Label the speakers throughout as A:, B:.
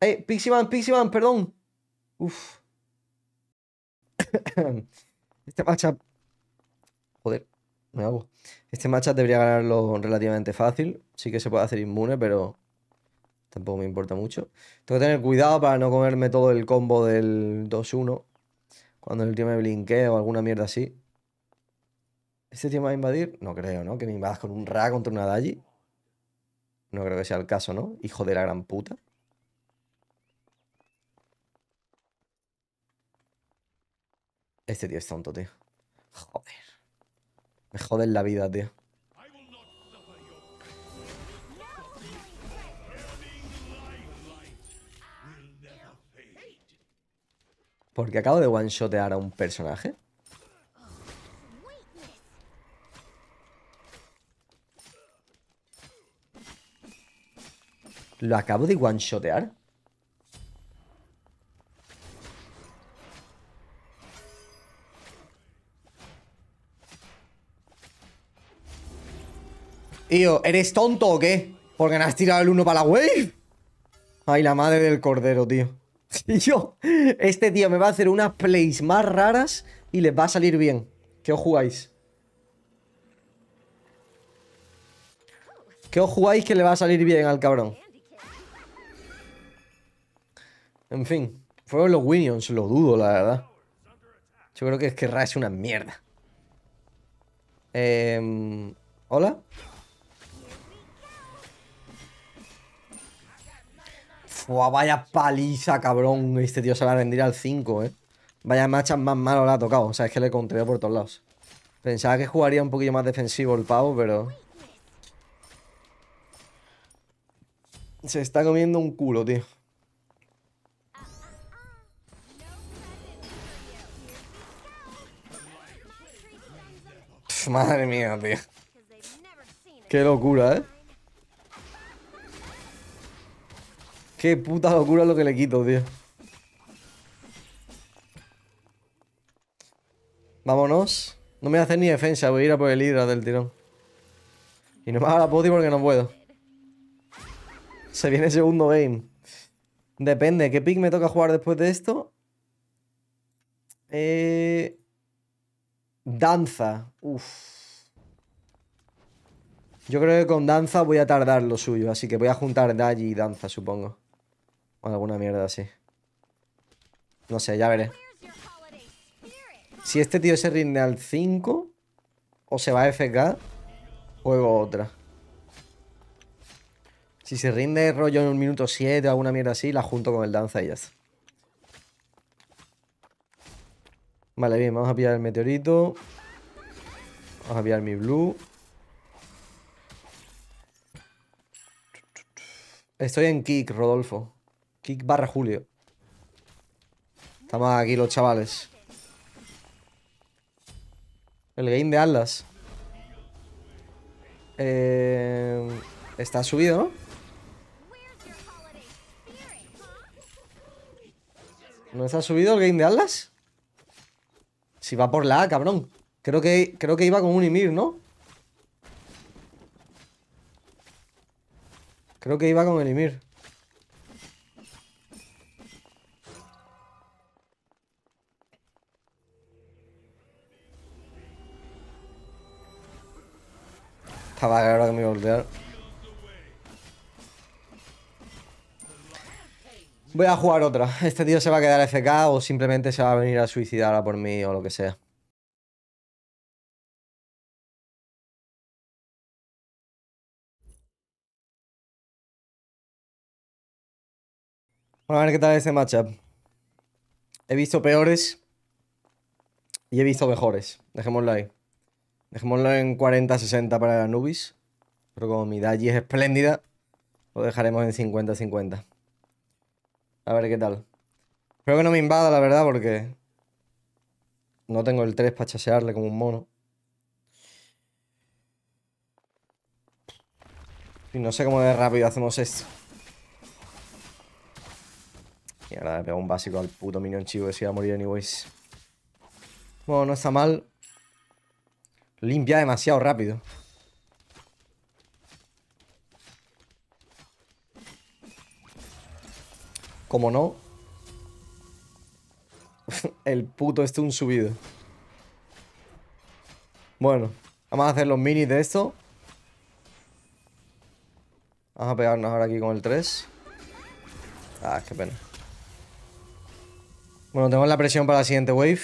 A: Eh, Piximan, Piximan, perdón. Uf. este matchup. Joder, me hago. Este matchup debería ganarlo relativamente fácil. Sí que se puede hacer inmune, pero tampoco me importa mucho. Tengo que tener cuidado para no comerme todo el combo del 2-1 cuando el tío me blinquee o alguna mierda así. ¿Este tío me va a invadir? No creo, ¿no? Que me invadas con un Ra contra una Daji. No creo que sea el caso, ¿no? Hijo de la gran puta. Este tío es tonto, tío. Joder. Me joden la vida, tío. Porque acabo de one-shotear a un personaje. ¿Lo acabo de one-shotear? Tío, ¿eres tonto o qué? Porque me has tirado el 1 para la wave? Ay, la madre del cordero, tío. Yo, este tío me va a hacer unas plays más raras y les va a salir bien. ¿Qué os jugáis? ¿Qué os jugáis que le va a salir bien al cabrón? En fin, fueron los Winions, lo dudo, la verdad. Yo creo que es que Ra es una mierda. Eh, ¿Hola? Buah, vaya paliza, cabrón. Este tío se va a rendir al 5, eh. Vaya machas más malo la ha tocado. O sea, es que le controló por todos lados. Pensaba que jugaría un poquillo más defensivo el pavo, pero... Se está comiendo un culo, tío. madre mía, tío. Qué locura, ¿eh? Qué puta locura lo que le quito, tío. Vámonos. No me voy a hacer ni defensa, voy a ir a por el hidra del tirón. Y no me haga la poti porque no puedo. Se viene el segundo game. Depende, ¿qué pick me toca jugar después de esto? Eh... Danza. Uf. Yo creo que con danza voy a tardar lo suyo, así que voy a juntar Daji y danza, supongo. O alguna mierda así. No sé, ya veré. Si este tío se rinde al 5 o se va a FK, juego otra. Si se rinde rollo en un minuto 7 o alguna mierda así, la junto con el danza y ya Vale, bien, vamos a pillar el meteorito. Vamos a pillar mi blue. Estoy en kick, Rodolfo. Kick barra Julio. Estamos aquí los chavales. El game de Atlas. Eh, está subido, ¿no? ¿No está subido el game de Atlas? Si va por la cabrón. Creo que, creo que iba con un Ymir, ¿no? Creo que iba con el Ymir. Estaba que me Voy a jugar otra. Este tío se va a quedar FK o simplemente se va a venir a suicidar a por mí o lo que sea. Bueno, a ver qué tal este matchup. He visto peores y he visto mejores. Dejémoslo ahí. Dejémoslo en 40-60 para Anubis. Pero como mi Daji es espléndida, lo dejaremos en 50-50. A ver qué tal. Espero que no me invada, la verdad, porque... No tengo el 3 para chasearle como un mono. Y no sé cómo de rápido hacemos esto. Y ahora le pego un básico al puto minion chivo que se iba a morir anyways. Bueno, no está mal. Limpia demasiado rápido. Como no. El puto este un subido. Bueno, vamos a hacer los minis de esto. Vamos a pegarnos ahora aquí con el 3. Ah, qué pena. Bueno, tenemos la presión para la siguiente wave.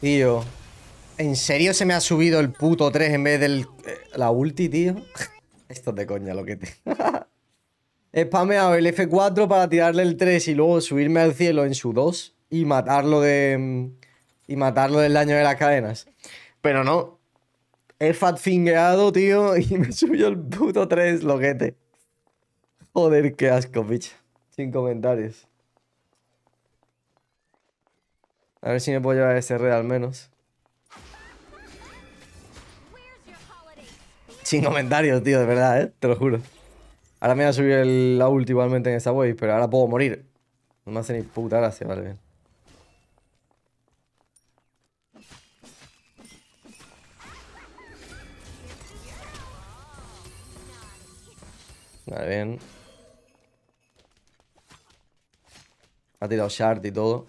A: Tío, ¿en serio se me ha subido el puto 3 en vez del... Eh, la ulti, tío? Esto es de coña lo que te... Spameado el F4 para tirarle el 3 y luego subirme al cielo en su 2 y matarlo de... y matarlo del daño de las cadenas. Pero no. He fatfingeado, tío, y me subió el puto 3, loquete. Joder, qué asco, bicho. Sin comentarios. A ver si me puedo llevar ese red al menos. Sin comentarios, tío, de verdad, ¿eh? Te lo juro. Ahora me voy a subir la ult igualmente en esa wave, pero ahora puedo morir. No me hace ni puta gracia, vale, bien. Vale, bien. Ha tirado shard y todo.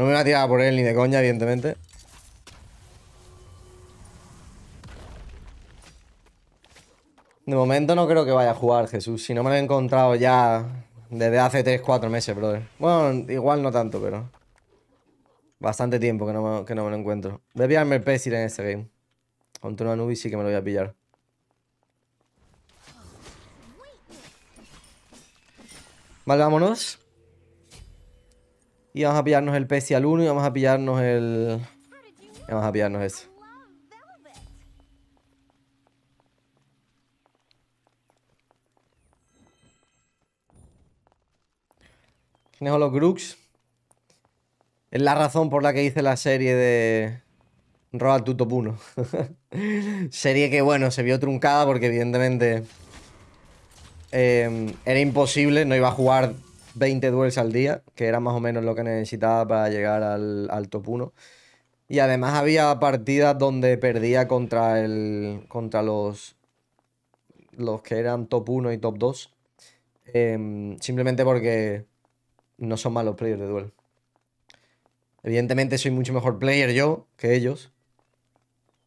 A: No me voy a tirar por él ni de coña, evidentemente. De momento no creo que vaya a jugar Jesús. Si no me lo he encontrado ya desde hace 3-4 meses, brother. Bueno, igual no tanto, pero... Bastante tiempo que no me, que no lo encuentro. Voy a el Pesir e en este game. Contra una Nubi sí que me lo voy a pillar. Vale, vámonos. Y vamos a pillarnos el PC al 1 y vamos a pillarnos el... Y vamos a pillarnos esto. ¿Quién los Grooks Es la razón por la que hice la serie de... Road to Top 1. serie que, bueno, se vio truncada porque evidentemente... Eh, era imposible, no iba a jugar 20 duels al día, que era más o menos lo que necesitaba para llegar al, top 1. Y además había partidas donde perdía contra, el, contra los, los que eran top 1 y top 2. Em, simplemente porque no son malos players de duel. Evidentemente soy mucho mejor player yo que ellos.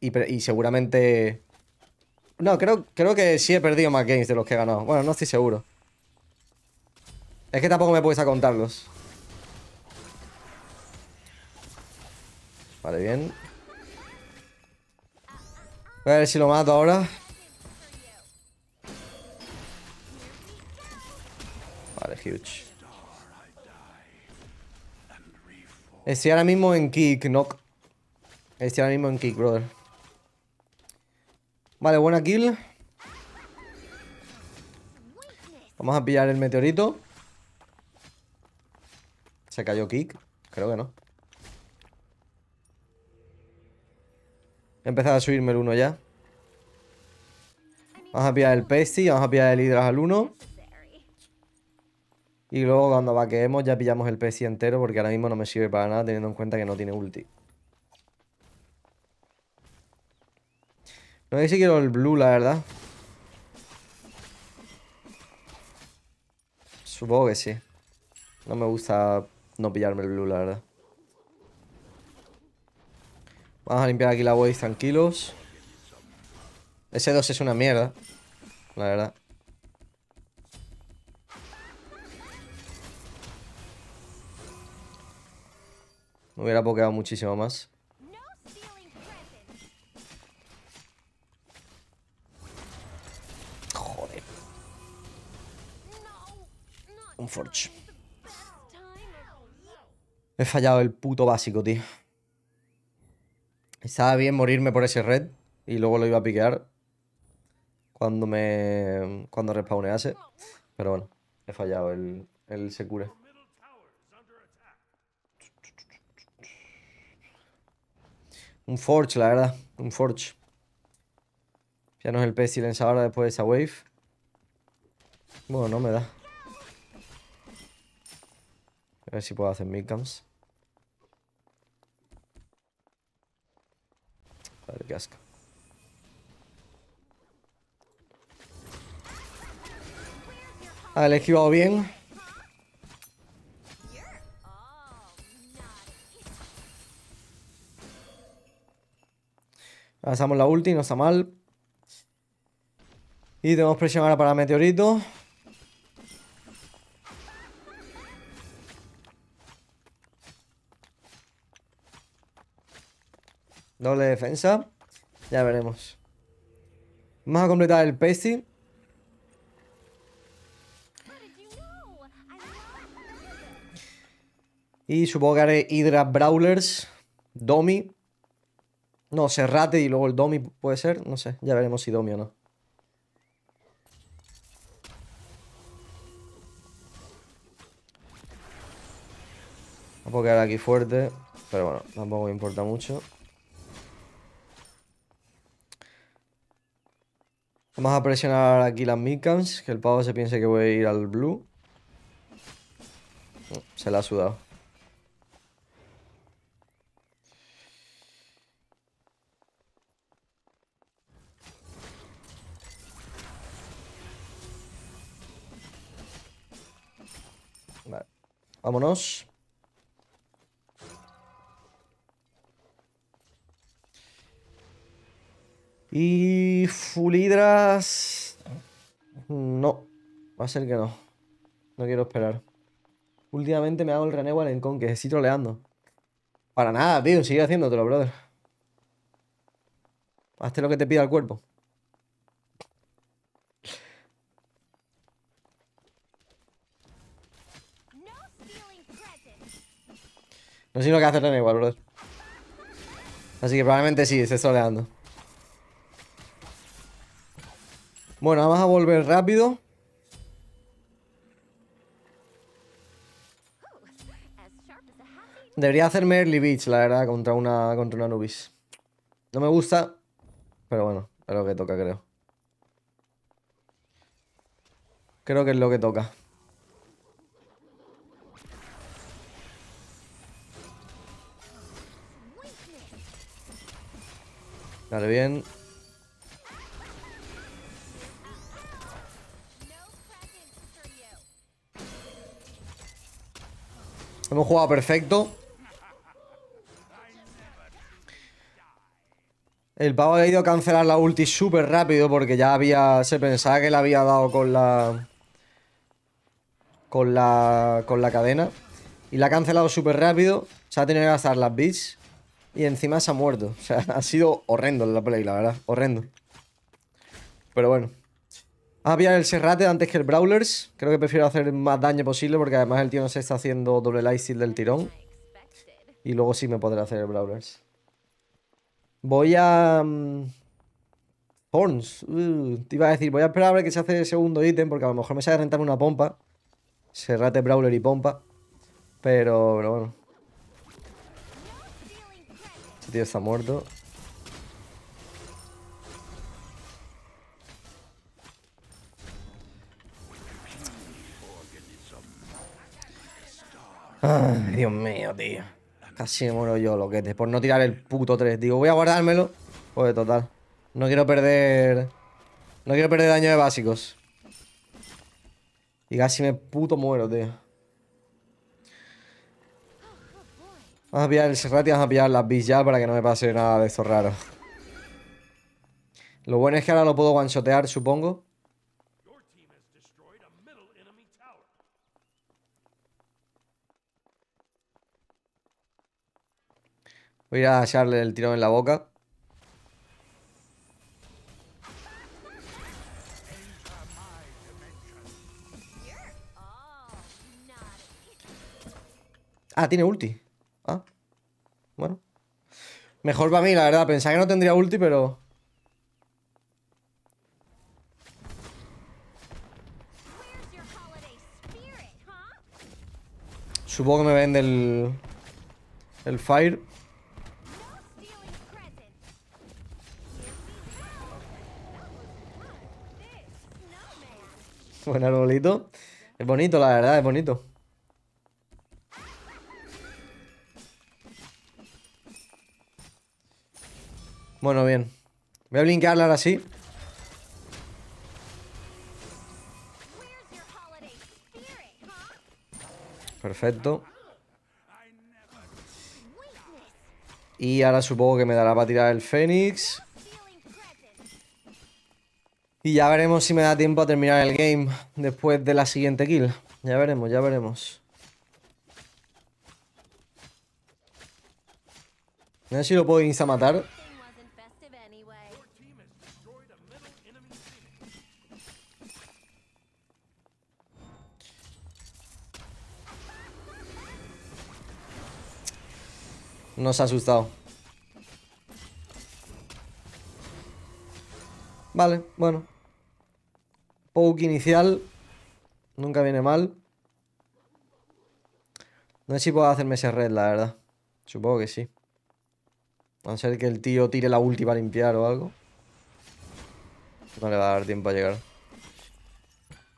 A: Y, seguramente... No, creo, creo que sí he perdido más games de los que he ganado. Bueno, no estoy seguro. Es que tampoco me puedes a contarlos. Vale, bien. a ver si lo mato ahora. Vale, huge. Estoy ahora mismo en kick, no. Estoy ahora mismo en kick, brother. Vale, buena kill. Vamos a pillar el meteorito. ¿Se cayó Kick? Creo que no. He empezado a subirme el 1 ya. Vamos a pillar el Pesty, vamos a pillar el hidras al 1. Y luego cuando vaqueemos ya pillamos el Pesti entero porque ahora mismo no me sirve para nada teniendo en cuenta que no tiene ulti. No sé si quiero el blue, la verdad. Supongo que sí. No me gusta no pillarme el blue, la verdad. Vamos a limpiar aquí la wave tranquilos. Ese 2 es una mierda, la verdad. Me hubiera pokeado muchísimo más. Joder. Un forge. He fallado el puto básico, tío. Estaba bien morirme por ese red y luego lo iba a piquear cuando me. cuando respawnease. Pero bueno, he fallado el, el Secure. Un Forge, la verdad. Un Forge. Ya no es el pez ahora después de esa wave. Bueno, no me da. A ver si puedo hacer qué Vale, casca. Vale, he esquivado bien. Lanzamos la ulti, no está mal. Y tenemos presión ahora para meteorito. Doble defensa. Ya veremos. Vamos a completar el pasty. Y supongo que haré Hydra Brawlers, Domi. No, Serrate y luego el Domi puede ser. No sé, ya veremos si Domi o no. No a quedar aquí fuerte. Pero bueno, tampoco me importa mucho. Vamos a presionar aquí las midcams, que el pavo se piense que voy a ir al blue. Mm, se la ha sudado. Vámonos. Y Fulidras... No. Va a ser que no. No quiero esperar. Últimamente me hago el renewal en con que estoy troleando. Para nada, tío. Sigue haciéndotelo, brother. Hazte lo que te pida el cuerpo. No sé lo que hace el brother. Así que probablemente sí, está troleando. Bueno, vamos a volver rápido. Debería hacerme early beach, la verdad, contra una, contra una Nubis. No me gusta, pero bueno, es lo que toca, creo. Creo que es lo que toca. Dale bien. Hemos jugado perfecto. El pavo ha ido a cancelar la ulti súper rápido porque ya había... Se pensaba que la había dado con la... Con la... Con la cadena. Y la ha cancelado súper rápido. Se ha tenido que gastar las bits. Y encima se ha muerto. O sea, ha sido horrendo la play, la verdad. Horrendo. Pero bueno. Había el Serrate antes que el Brawlers. Creo que prefiero hacer más daño posible porque además el tío no se está haciendo doble Lightsteal del tirón. Y luego sí me podrá hacer el Brawlers. Voy a... Mm, Horns. Uh, te iba a decir, voy a esperar a ver que se hace el segundo ítem porque a lo mejor me sale rentar una pompa. Serrate, Brawler y pompa. Pero, pero bueno. Este tío está muerto. Ay, Dios mío, tío. Casi me muero yo, loquete, por no tirar el puto 3. Digo, voy a guardármelo. Pues total. No quiero perder... No quiero perder daño de básicos. Y casi me puto muero, tío. Vamos a pillar el Serrat y vamos a pillar las bis para que no me pase nada de esto raro. Lo bueno es que ahora lo puedo one supongo. Voy a echarle el tirón en la boca. Ah, tiene ulti. Ah, bueno. Mejor para mí, la verdad. Pensaba que no tendría ulti, pero... Supongo que me vende el... El fire. Buen arbolito. Es bonito, la verdad, es bonito. Bueno, bien. Voy a blinkearla ahora sí. Perfecto. Y ahora supongo que me dará para tirar el Fénix. Y ya veremos si me da tiempo a terminar el game después de la siguiente kill. Ya veremos, ya veremos. A ver si lo puedo instamatar matar Nos ha asustado. Vale, bueno. Poke inicial. Nunca viene mal. No sé si puedo hacerme ese red, la verdad. Supongo que sí. A no ser que el tío tire la ulti para limpiar o algo. No le va a dar tiempo a llegar.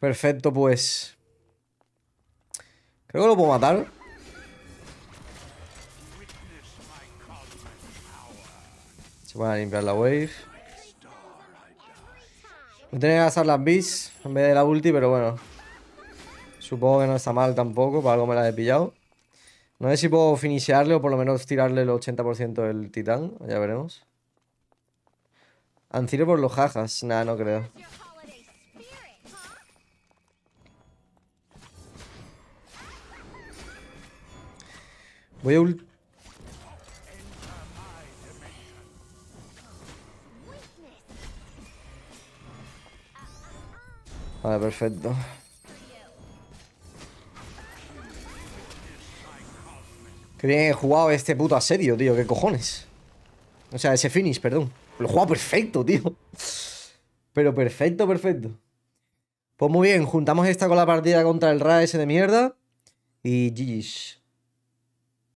A: Perfecto, pues. Creo que lo puedo matar. Se van a limpiar la wave. Me tenía que gastar las bis en vez de la ulti, pero bueno. Supongo que no está mal tampoco, para algo me la he pillado. No sé si puedo finisearle o por lo menos tirarle el 80% del titán, ya veremos. Anciro por los jajas, nada, no creo. Voy a ult Ah, perfecto. Que bien he jugado este puto asedio, tío. ¿Qué cojones? O sea, ese finish, perdón. Lo he jugado perfecto, tío. Pero perfecto, perfecto. Pues muy bien, juntamos esta con la partida contra el Ra de mierda. Y GG's.